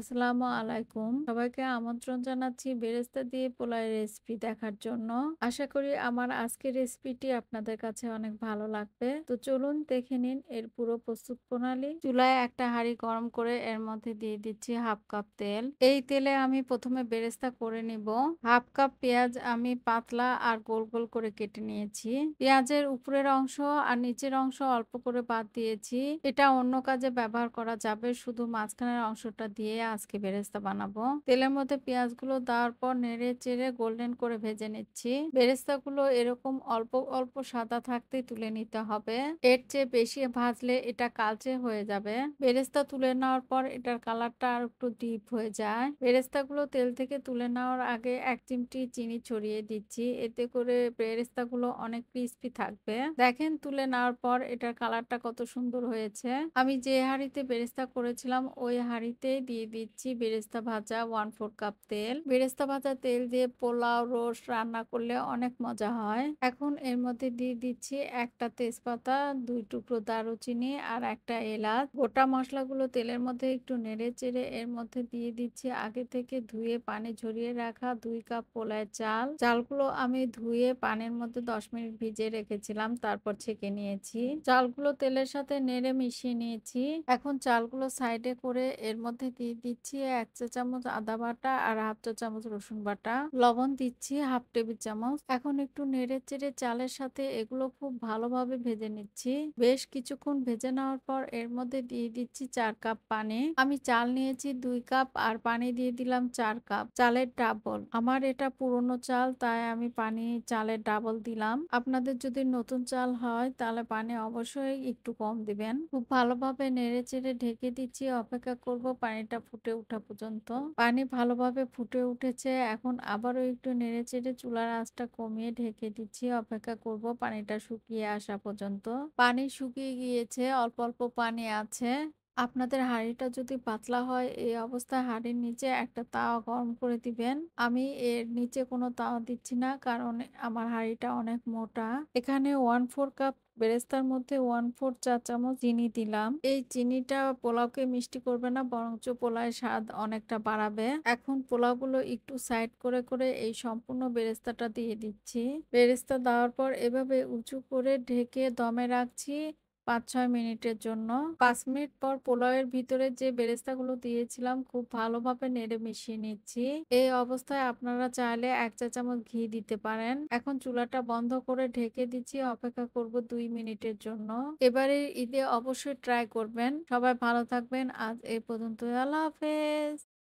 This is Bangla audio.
আসসালামু আলাইকুম সবাইকে আমন্ত্রণ জানাচ্ছি বেরেস্তা দিয়ে পোলাই রেসিপি দেখার জন্য আশা করি আমার আজকের রেসিপিটি আপনাদের কাছে অনেক ভালো লাগবে তো চলুন দেখে নিন এর পুরো প্রস্তুত প্রণালী চুলায় একটা হাড়ি গরম করে এর মধ্যে দিয়ে দিচ্ছি হাফ কাপ তেল এই তেলে আমি প্রথমে বেরেস্তা করে নিব হাফ কাপ পেঁয়াজ আমি পাতলা আর গোল গোল করে কেটে নিয়েছি পেঁয়াজের উপরের অংশ আর নিচের অংশ অল্প করে বাদ দিয়েছি এটা অন্য কাজে ব্যবহার করা যাবে শুধু মাঝখানের অংশটা দিয়ে আজকে বেরেস্তা বানাবো তেলের মধ্যে পেঁয়াজ গুলো দেওয়ার পর নেড়ে চেড়ে গোল্ডেন করে ভেজে নিচ্ছি বেরেস্তা গুলো এরকম অল্প অল্প সাদা থাকতে তুলে নিতে হবে এর চেয়ে বেশি ভাজলে এটা কালচে হয়ে যাবে বেরেস্তা তুলে নেওয়ার পর এটার কালারটা আর একটু ডিপ হয়ে যায় বেরেস্তা গুলো তেল থেকে তুলে নেওয়ার আগে এক চিমটি চিনি ছড়িয়ে দিচ্ছি এতে করে বেরেস্তা গুলো অনেক ক্রিস্পি থাকবে দেখেন তুলে নেওয়ার পর এটার কালারটা কত সুন্দর হয়েছে আমি যে হাড়িতে বেরেস্তা করেছিলাম ওই হাড়িতে দিয়ে দিচ্ছি বেরেস্তা ভাজা ওয়ান ফোর কাপ তেল বেরেস্তা ভাজা তেল দিয়ে পোলাও রোস রান্না করলে অনেক মজা হয় এখন এর মধ্যে দিয়ে দিচ্ছি একটা তেজপাতা দুই টুকরো দারুচিনি আর একটা এলাচ গোটা মশলাগুলো তেলের মধ্যে একটু নেড়ে চেড়ে এর মধ্যে দিয়ে দিচ্ছি আগে থেকে ধুয়ে পানি ঝরিয়ে রাখা দুই কাপ পোলায় চাল চালগুলো আমি ধুয়ে পানির মধ্যে দশ মিনিট ভিজে রেখেছিলাম তারপর ছেঁকে নিয়েছি চালগুলো তেলের সাথে নেড়ে মিশিয়ে নিয়েছি এখন চালগুলো সাইডে করে এর মধ্যে দিয়ে দিচ্ছি এক চা চামচ আদা বাটা আর হাফ চা চামচ রসুন বাটা লবণ দিচ্ছি হাফ টেবিল চামচ এখন একটু নেড়ে চেড়ে চালের সাথে এগুলো খুব ভালোভাবে ভেজে নিচ্ছি বেশ কিছুক্ষণ ভেজে নেওয়ার পর এর মধ্যে দিয়ে দিচ্ছি চার কাপ পানি আমি চাল নিয়েছি দুই কাপ আর পানি দিয়ে দিলাম চার কাপ চালের ডাবল আমার এটা পুরনো চাল তাই আমি পানি চালের ডাবল দিলাম আপনাদের যদি নতুন চাল হয় তাহলে পানি অবশ্যই একটু কম দিবেন খুব ভালোভাবে নেড়ে চেড়ে ঢেকে দিচ্ছি অপেক্ষা করব পানিটা ফুটে ওঠা পর্যন্ত পানি ভালোভাবে ফুটে উঠেছে এখন আবারও একটু নেড়ে চেড়ে চুলার আঁচটা কমিয়ে ঢেকে দিচ্ছি অপেক্ষা করব পানিটা শুকিয়ে আসা পর্যন্ত পানি শুকিয়ে গিয়েছে অল্প অল্প পানি আছে আপনাদের হাঁড়িটা যদি পাতলা হয় এই অবস্থায় হাঁড়ির নিচে একটা তাওয়া গরম করে দিবেন আমি এর নিচে কোনো তাওয়া দিচ্ছি না কারণ আমার হাঁড়িটা অনেক মোটা এখানে ওয়ান ফোর কাপ বেরেস্তার মধ্যে ওয়ান ফোর চা চামচ চিনি দিলাম এই চিনিটা পোলাওকে মিষ্টি করবে না বরঞ্চ পোলায় স্বাদ অনেকটা বাড়াবে এখন পোলাওগুলো একটু সাইড করে করে এই সম্পূর্ণ বেরেস্তাটা দিয়ে দিচ্ছি বেরেস্তা দেওয়ার পর এভাবে উঁচু করে ঢেকে দমে রাখছি পাঁচ ছয় মিনিটের জন্য পাঁচ মিনিট পর পোলাওয়ের ভিতরে যে বেরেস্তাগুলো দিয়েছিলাম খুব ভালোভাবে নেড়ে মিশিয়ে নিচ্ছি এই অবস্থায় আপনারা চাইলে এক চা চামচ ঘি দিতে পারেন এখন চুলাটা বন্ধ করে ঢেকে দিচ্ছি অপেক্ষা করব দুই মিনিটের জন্য এবারে ঈদে অবশ্যই ট্রাই করবেন সবাই ভালো থাকবেন আজ এই পর্যন্ত আল্লাহ হাফেজ